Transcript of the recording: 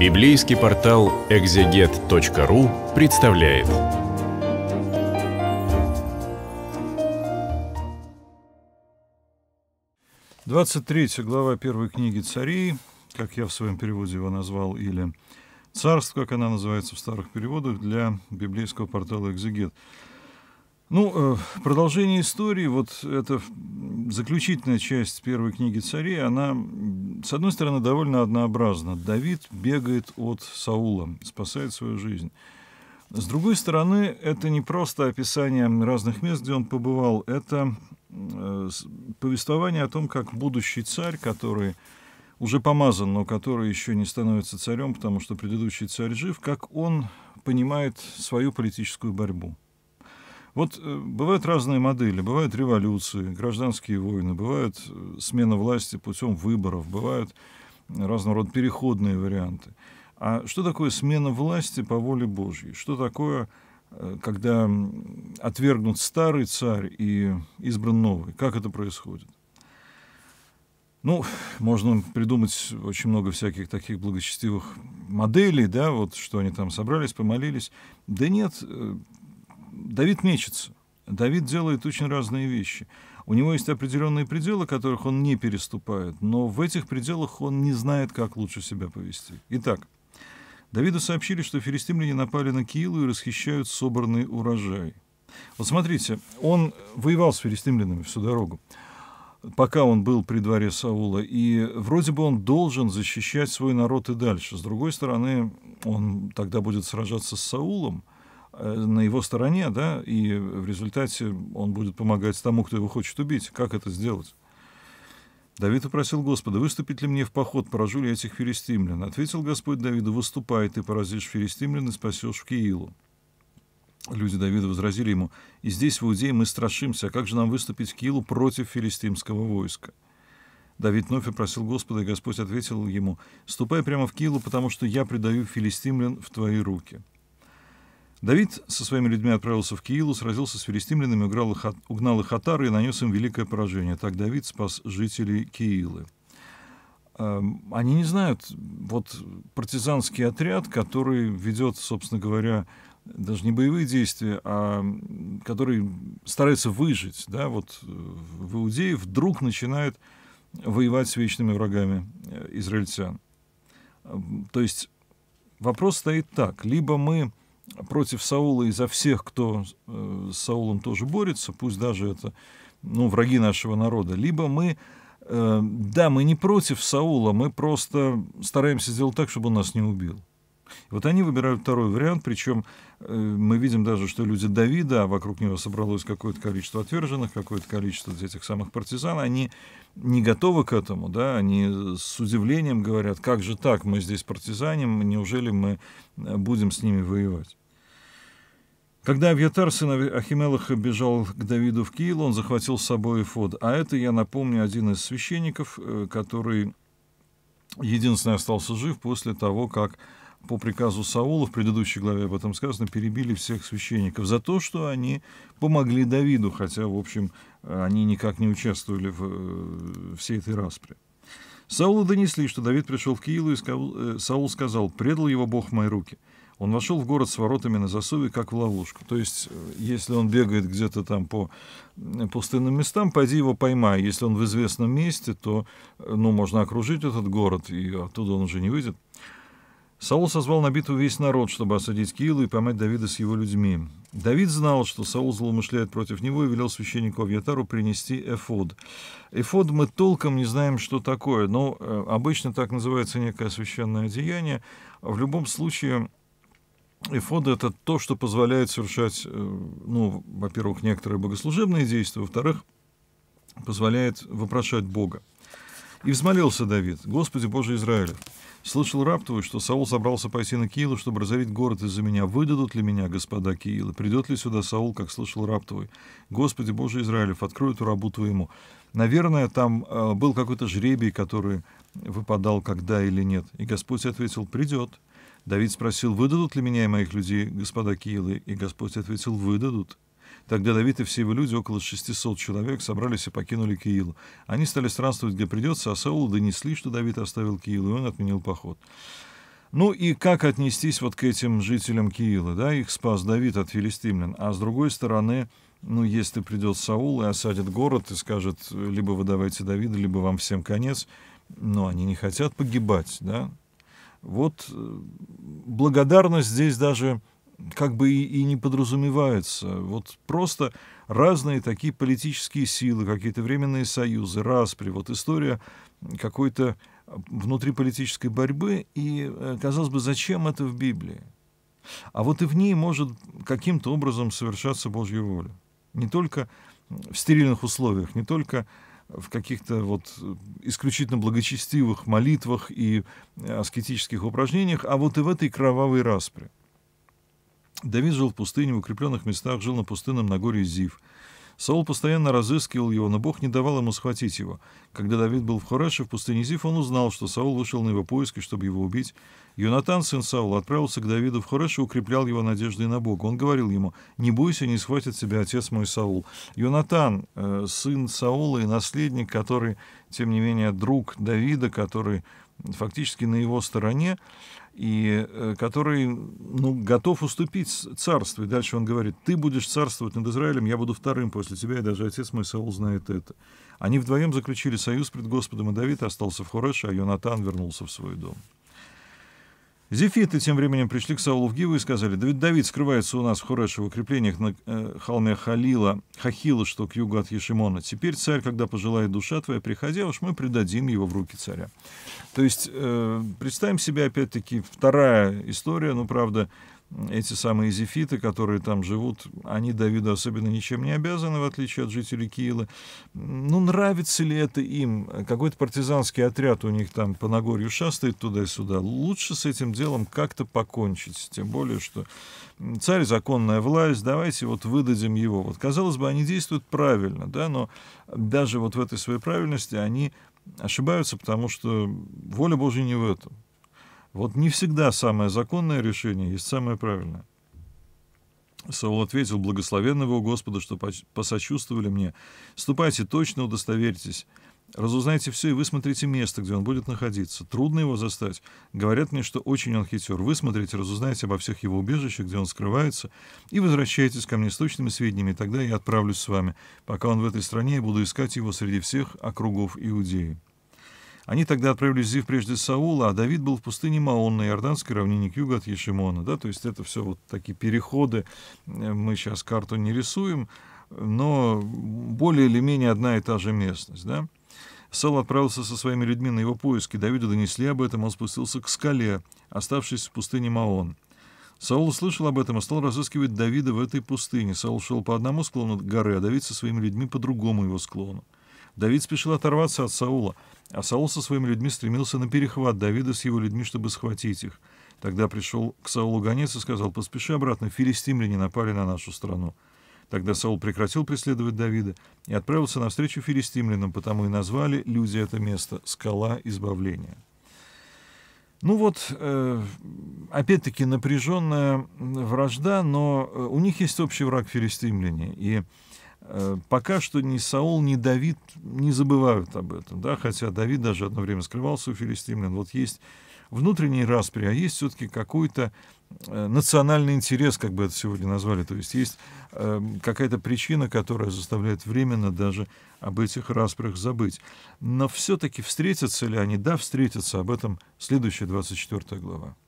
Библейский портал экзегет.ру представляет. Двадцать третья глава первой книги Царей, как я в своем переводе его назвал, или «Царство», как она называется в старых переводах, для библейского портала «Экзегет». Ну, э, продолжение истории, вот эта заключительная часть первой книги царей, она, с одной стороны, довольно однообразна. Давид бегает от Саула, спасает свою жизнь. С другой стороны, это не просто описание разных мест, где он побывал, это э, повествование о том, как будущий царь, который уже помазан, но который еще не становится царем, потому что предыдущий царь жив, как он понимает свою политическую борьбу – вот э, бывают разные модели, бывают революции, гражданские войны, бывает э, смена власти путем выборов, бывают э, разного рода переходные варианты. А что такое смена власти по воле Божьей? Что такое, когда отвергнут старый царь и избран новый? Как это происходит? Ну, можно придумать очень много всяких таких благочестивых моделей, да, вот что они там собрались, помолились. Да нет, Давид мечется. Давид делает очень разные вещи. У него есть определенные пределы, которых он не переступает, но в этих пределах он не знает, как лучше себя повести. Итак, Давиду сообщили, что филистимляне напали на Киилу и расхищают собранный урожай. Вот смотрите, он воевал с филистимлянами всю дорогу, пока он был при дворе Саула, и вроде бы он должен защищать свой народ и дальше. С другой стороны, он тогда будет сражаться с Саулом – Э, на его стороне, да, и в результате он будет помогать тому, кто его хочет убить. Как это сделать? Давид попросил Господа, выступить ли мне в поход, поражу ли я этих филистимлян? Ответил Господь Давиду, выступай, ты поразишь филистимлян и спасешь в Киилу. Люди Давида возразили ему, и здесь, в Иудее, мы страшимся, а как же нам выступить в Киилу против филистимского войска? Давид вновь попросил Господа, и Господь ответил ему, «Ступай прямо в Киилу, потому что я предаю филистимлян в твои руки». Давид со своими людьми отправился в Киилу, сразился с филистимлянами, угнал их, от, угнал их от и нанес им великое поражение. Так Давид спас жителей Киилы. Эм, они не знают, вот партизанский отряд, который ведет, собственно говоря, даже не боевые действия, а который старается выжить, да, вот в Иудее вдруг начинают воевать с вечными врагами э, израильтян. Эм, то есть вопрос стоит так, либо мы против Саула и за всех, кто э, с Саулом тоже борется, пусть даже это ну, враги нашего народа, либо мы, э, да, мы не против Саула, мы просто стараемся сделать так, чтобы он нас не убил. Вот они выбирают второй вариант, причем э, мы видим даже, что люди Давида, а вокруг него собралось какое-то количество отверженных, какое-то количество этих самых партизан, они не готовы к этому, да, они с удивлением говорят, как же так, мы здесь партизаним, неужели мы э, будем с ними воевать? Когда Авьятар, сын Ахимелаха, бежал к Давиду в Киил, он захватил с собой Эфод. А это, я напомню, один из священников, э, который единственный остался жив после того, как по приказу Саула, в предыдущей главе об этом сказано, перебили всех священников за то, что они помогли Давиду, хотя, в общем, они никак не участвовали в э, всей этой распре. Саулу донесли, что Давид пришел в Киилу, и э, Саул сказал, «Предал его Бог в мои руки» он вошел в город с воротами на засове, как в ловушку. То есть, э, если он бегает где-то там по э, пустынным местам, пойди его поймай. Если он в известном месте, то э, ну, можно окружить этот город, и оттуда он уже не выйдет. Саул созвал на битву весь народ, чтобы осадить Киилу и поймать Давида с его людьми. Давид знал, что Саул злоумышляет против него и велел священнику Авьятару принести эфод. Эфод мы толком не знаем, что такое, но обычно так называется некое священное одеяние. В любом случае, и фонды — это то, что позволяет совершать, э, ну, во-первых, некоторые богослужебные действия, во-вторых, позволяет вопрошать Бога. «И взмолился Давид, Господи Боже Израиля, слышал раб твой, что Саул собрался пойти на Киилу, чтобы разорить город из-за меня. Выдадут ли меня, господа Киила? Придет ли сюда Саул, как слышал раб твой? Господи Боже Израилев, открой эту работу твоему». Наверное, там э, был какой-то жребий, который выпадал, когда или нет. И Господь ответил, придет, Давид спросил, выдадут ли меня и моих людей, господа Киилы, и Господь ответил, выдадут. Тогда Давид и все его люди, около 600 человек, собрались и покинули Киилу. Они стали странствовать, где придется, а Саулу донесли, что Давид оставил Киилу, и он отменил поход. Ну и как отнестись вот к этим жителям Киила, да, их спас Давид от филистимлян, а с другой стороны, ну, если придет Саул и осадит город и скажет, либо вы давайте Давида, либо вам всем конец, но они не хотят погибать, да, вот э, благодарность здесь даже как бы и, и не подразумевается. Вот просто разные такие политические силы, какие-то временные союзы, распри, вот история какой-то внутриполитической борьбы. И, э, казалось бы, зачем это в Библии? А вот и в ней может каким-то образом совершаться Божья воля. Не только в стерильных условиях, не только в каких-то вот исключительно благочестивых молитвах и э, аскетических упражнениях, а вот и в этой кровавой распре. Давид жил в пустыне, в укрепленных местах, жил на пустынном Нагоре Зив. Саул постоянно разыскивал его, но Бог не давал ему схватить его. Когда Давид был в Хораше, в пустыне Зиф, он узнал, что Саул вышел на его поиски, чтобы его убить. Юнатан, сын Саула, отправился к Давиду в Хореше и укреплял его надеждой на Бога. Он говорил ему, «Не бойся, не схватит тебя отец мой Саул». Юнатан, э, сын Саула и наследник, который, тем не менее, друг Давида, который фактически на его стороне, и э, который ну, готов уступить царству. И дальше он говорит, ты будешь царствовать над Израилем, я буду вторым после тебя, и даже отец мой Саул знает это. Они вдвоем заключили союз пред Господом, и Давид остался в Хореше, а Йонатан вернулся в свой дом. Зефиты тем временем пришли к Саулу в Гиву и сказали, да Давид скрывается у нас в Хурешевых укреплениях на э, холме Халила, Хахила, что к югу от Ешимона. Теперь царь, когда пожелает душа твоя, приходя, а уж мы предадим его в руки царя. То есть э, представим себе, опять-таки, вторая история, ну, правда, эти самые зефиты, которые там живут, они Давиду особенно ничем не обязаны, в отличие от жителей Киила. Ну, нравится ли это им? Какой-то партизанский отряд у них там по Нагорью шастает туда сюда. Лучше с этим делом как-то покончить. Тем более, что царь законная власть, давайте вот выдадим его. Вот, казалось бы, они действуют правильно, да, но даже вот в этой своей правильности они ошибаются, потому что воля Божья не в этом. Вот не всегда самое законное решение есть самое правильное. Саул ответил, благословенного у Господа, что посочувствовали мне. Ступайте, точно удостоверьтесь. Разузнайте все и высмотрите место, где он будет находиться. Трудно его застать. Говорят мне, что очень он хитер. Высмотрите, разузнайте обо всех его убежищах, где он скрывается, и возвращайтесь ко мне с точными сведениями, тогда я отправлюсь с вами, пока он в этой стране, и буду искать его среди всех округов Иудеи. Они тогда отправились в Зив прежде Саула, а Давид был в пустыне Маон на Иорданской равнине к югу от Ешимона. Да? То есть это все вот такие переходы. Э, мы сейчас карту не рисуем, но более или менее одна и та же местность. Да? Саул отправился со своими людьми на его поиски. Давиду донесли об этом, он спустился к скале, оставшись в пустыне Маон. Саул услышал об этом и стал разыскивать Давида в этой пустыне. Саул шел по одному склону горы, а Давид со своими людьми по другому его склону. Давид спешил оторваться от Саула, а Саул со своими людьми стремился на перехват Давида с его людьми, чтобы схватить их. Тогда пришел к Саулу гонец и сказал, «Поспеши обратно, филистимляне напали на нашу страну». Тогда Саул прекратил преследовать Давида и отправился навстречу филистимлянам, потому и назвали люди это место «Скала избавления». Ну вот, э, опять-таки, напряженная вражда, но э, у них есть общий враг филистимляне. И Э, пока что ни Саул, ни Давид не забывают об этом, да, хотя Давид даже одно время скрывался у филистимлян. Вот есть внутренний распри, а есть все-таки какой-то э, национальный интерес, как бы это сегодня назвали, то есть есть эм, какая-то причина, которая заставляет временно даже об этих распрях забыть. Но все-таки встретятся ли они? Да, встретятся, об этом следующая 24 глава.